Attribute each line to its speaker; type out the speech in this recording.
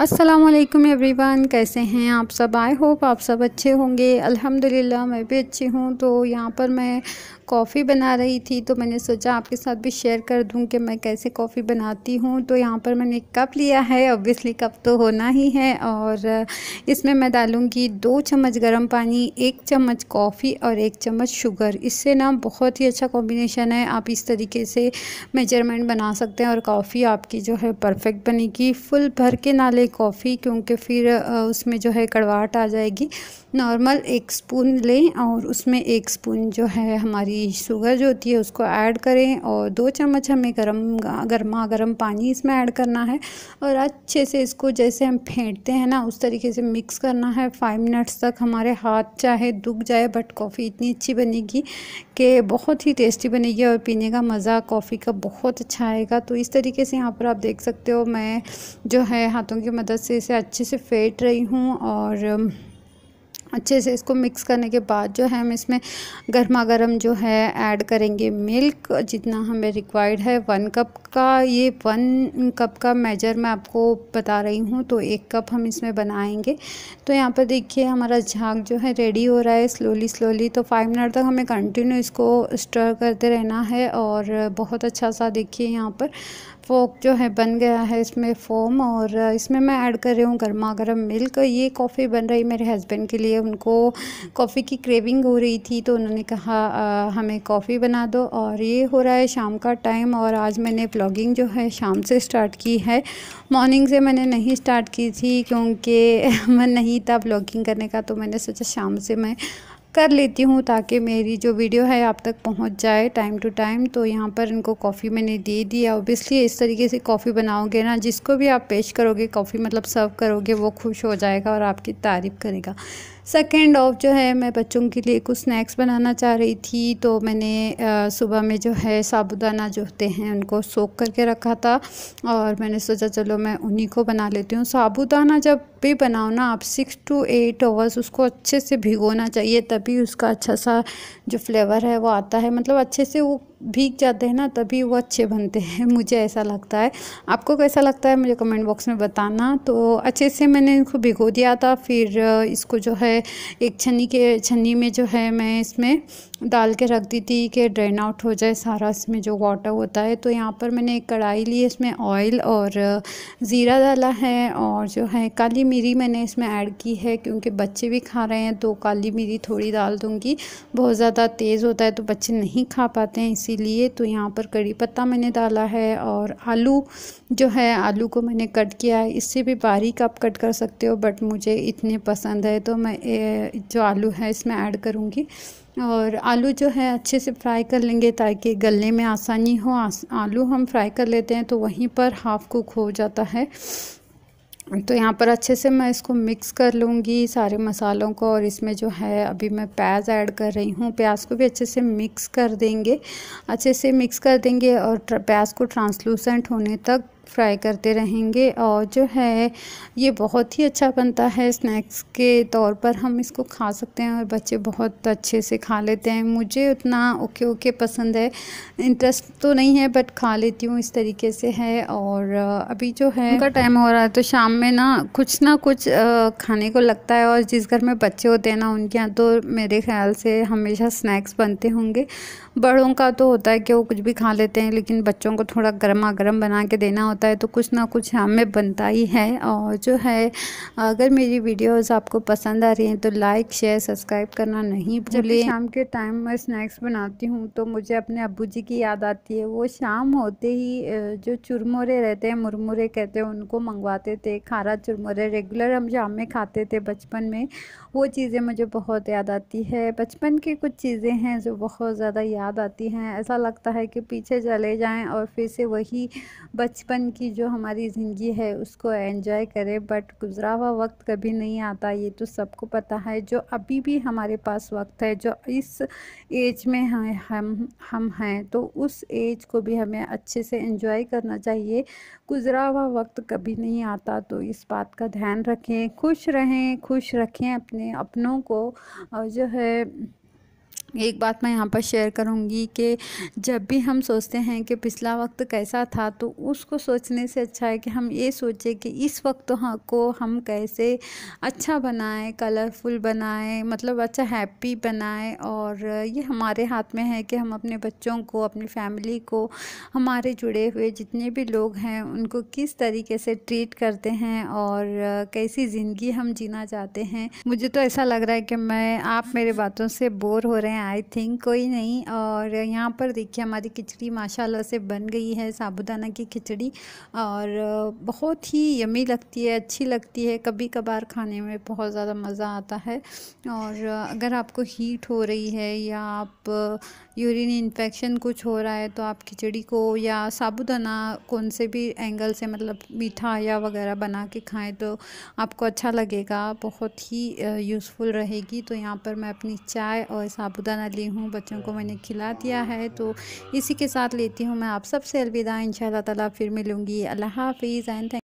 Speaker 1: Aslam everyone कैसे हैं आप सब आई होप आप सब अच्छे होंगे अल्हम्दुलिल्लाह मैं भी अच्छी हूँ तो यहाँ पर मैं कॉफ़ी बना रही थी तो मैंने सोचा आपके साथ भी शेयर कर दूँ कि मैं कैसे कॉफ़ी बनाती हूँ तो यहाँ पर मैंने कप लिया है ऑब्वियसली कप तो होना ही है और इसमें मैं डालूँगी दो चम्मच गर्म पानी एक चम्मच कॉफ़ी और एक चम्मच शुगर इससे ना बहुत ही अच्छा कॉम्बिनेशन है आप इस तरीके से मेजरमेंट बना सकते हैं और कॉफ़ी आपकी जो है परफेक्ट बनेगी फुल भर के नाले कॉफ़ी क्योंकि फिर उसमें जो है कड़वाहट आ जाएगी नॉर्मल एक स्पून लें और उसमें एक स्पून जो है हमारी शुगर जो होती है उसको ऐड करें और दो चम्मच हमें गर्म गर्मा गर्म पानी इसमें ऐड करना है और अच्छे से इसको जैसे हम फेंटते हैं ना उस तरीके से मिक्स करना है फाइव मिनट्स तक हमारे हाथ चाहे दुख जाए बट कॉफ़ी इतनी अच्छी बनेगी कि बहुत ही टेस्टी बनेगी और पीने का मज़ा कॉफ़ी का बहुत अच्छा आएगा तो इस तरीके से यहाँ पर आप देख सकते हो मैं जो है हाथों की मदद से इसे अच्छे से फेंट रही हूँ और अच्छे से इसको मिक्स करने के बाद जो है हम इसमें गर्मा गर्म जो है ऐड करेंगे मिल्क जितना हमें रिक्वायर्ड है वन कप का ये वन कप का मेजर मैं आपको बता रही हूँ तो एक कप हम इसमें बनाएंगे तो यहाँ पर देखिए हमारा झाग जो है रेडी हो रहा है स्लोली स्लोली तो फाइव मिनट तक हमें कंटिन्यू इसको स्टर करते रहना है और बहुत अच्छा सा देखिए यहाँ पर फोक जो है बन गया है इसमें फोम और इसमें मैं ऐड कर रही हूँ गर्मा गर्म मिल्क ये कॉफ़ी बन रही मेरे हस्बैंड के लिए उनको कॉफ़ी की क्रेविंग हो रही थी तो उन्होंने कहा आ, हमें कॉफ़ी बना दो और ये हो रहा है शाम का टाइम और आज मैंने ब्लॉगिंग जो है शाम से स्टार्ट की है मॉर्निंग से मैंने नहीं स्टार्ट की थी क्योंकि मन नहीं था ब्लॉगिंग करने का तो मैंने सोचा शाम से मैं कर लेती हूँ ताकि मेरी जो वीडियो है आप तक पहुँच जाए टाइम टू टाइम तो यहाँ पर इनको कॉफ़ी मैंने दे दिया ओबियसली इस तरीके से कॉफ़ी बनाओगे ना जिसको भी आप पेश करोगे कॉफ़ी मतलब सर्व करोगे वो खुश हो जाएगा और आपकी तारीफ़ करेगा सेकेंड ऑफ जो है मैं बच्चों के लिए कुछ स्नैक्स बनाना चाह रही थी तो मैंने सुबह में जो है साबुदाना जो होते हैं उनको सोख करके रखा था और मैंने सोचा चलो मैं उन्हीं को बना लेती हूँ साबुदाना जब भी बनाओ ना आप सिक्स टू एट आवर्स उसको अच्छे से भिगोना चाहिए तभी उसका अच्छा सा जो फ्लेवर है वो आता है मतलब अच्छे से वो भीग जाते हैं ना तभी वो अच्छे बनते हैं मुझे ऐसा लगता है आपको कैसा लगता है मुझे कमेंट बॉक्स में बताना तो अच्छे से मैंने इनको भिगो दिया था फिर इसको जो है एक छन्नी के छन्नी में जो है मैं इसमें डाल के रख दी थी कि ड्रेन आउट हो जाए सारा इसमें जो वाटर होता है तो यहाँ पर मैंने एक कढ़ाई ली इसमें ऑयल और ज़ीरा डाला है और जो है काली मिरी मैंने इसमें ऐड की है क्योंकि बच्चे भी खा रहे हैं तो काली मिरी थोड़ी डाल दूँगी बहुत ज़्यादा तेज़ होता है तो बच्चे नहीं खा पाते हैं इसीलिए तो यहाँ पर कड़ी पत्ता मैंने डाला है और आलू जो है आलू को मैंने कट किया है इससे भी बारीक आप कट कर सकते हो बट मुझे इतने पसंद है तो मैं जो आलू है इसमें ऐड करूँगी और आलू जो है अच्छे से फ्राई कर लेंगे ताकि गलने में आसानी हो आस, आलू हम फ्राई कर लेते हैं तो वहीं पर हाफ़ कुक हो जाता है तो यहाँ पर अच्छे से मैं इसको मिक्स कर लूँगी सारे मसालों को और इसमें जो है अभी मैं प्याज ऐड कर रही हूँ प्याज को भी अच्छे से मिक्स कर देंगे अच्छे से मिक्स कर देंगे और प्याज को ट्रांसलूसेंट होने तक फ्राई करते रहेंगे और जो है ये बहुत ही अच्छा बनता है स्नैक्स के तौर पर हम इसको खा सकते हैं और बच्चे बहुत अच्छे से खा लेते हैं मुझे उतना ओके ओके पसंद है इंटरेस्ट तो नहीं है बट खा लेती हूँ इस तरीके से है और अभी जो है उनका टाइम हो रहा है तो शाम में ना कुछ ना कुछ खाने को लगता है और जिस घर में बच्चे होते हैं ना उनके यहाँ तो मेरे ख्याल से हमेशा स्नैक्स बनते होंगे बड़ों का तो होता है कि वो कुछ भी खा लेते हैं लेकिन बच्चों को थोड़ा गर्मा गर्म बना के देना होता है तो कुछ ना कुछ हम में बनता ही है और जो है अगर मेरी वीडियोस आपको पसंद आ रही हैं तो लाइक शेयर सब्सक्राइब करना नहीं भूलें शाम के टाइम मैं स्नैक्स बनाती हूँ तो मुझे अपने अबू जी की याद आती है वो शाम होते ही जो चुरमुरे रहते हैं मुरमुरे कहते हैं उनको मंगवाते थे खारा चुरमुरे रेगुलर हम शाम में खाते थे बचपन में वो चीज़ें मुझे बहुत याद आती है बचपन की कुछ चीज़ें हैं जो बहुत ज़्यादा याद आती हैं ऐसा लगता है कि पीछे चले जाएं और फिर से वही बचपन बचपन की जो हमारी ज़िंदगी है उसको एंजॉय करें बट गुजरा हुआ वक्त कभी नहीं आता ये तो सबको पता है जो अभी भी हमारे पास वक्त है जो इस एज में हैं हम हम हैं तो उस एज को भी हमें अच्छे से एंजॉय करना चाहिए गुजरा हुआ वक्त कभी नहीं आता तो इस बात का ध्यान रखें खुश रहें खुश रखें अपने अपनों को और जो है एक बात मैं यहाँ पर शेयर करूँगी कि जब भी हम सोचते हैं कि पिछला वक्त कैसा था तो उसको सोचने से अच्छा है कि हम ये सोचें कि इस वक्त तो हाँ, को हम कैसे अच्छा बनाएं कलरफुल बनाएं मतलब अच्छा हैप्पी बनाएं और ये हमारे हाथ में है कि हम अपने बच्चों को अपनी फैमिली को हमारे जुड़े हुए जितने भी लोग हैं उनको किस तरीके से ट्रीट करते हैं और कैसी ज़िंदगी हम जीना चाहते हैं मुझे तो ऐसा लग रहा है कि मैं आप मेरे बातों से बोर हो रहे हैं आई थिंक कोई नहीं और यहाँ पर देखिए हमारी खिचड़ी माशाल्लाह से बन गई है साबुदाना की खिचड़ी और बहुत ही यमी लगती है अच्छी लगती है कभी कभार खाने में बहुत ज़्यादा मज़ा आता है और अगर आपको हीट हो रही है या आप यूरिन इन्फेक्शन कुछ हो रहा है तो आप खिचड़ी को या साबुदाना कौन से भी एंगल से मतलब मीठा या वगैरह बना के खाएं तो आपको अच्छा लगेगा बहुत ही यूज़फुल रहेगी तो यहाँ पर मैं अपनी चाय और साबुदाना दाना ली हूँ बच्चों को मैंने खिला दिया है तो इसी के साथ लेती हूँ मैं आप सबसे अलविदा इन तला फिर मिलूँगी अल्लाह हाफिज़ एंड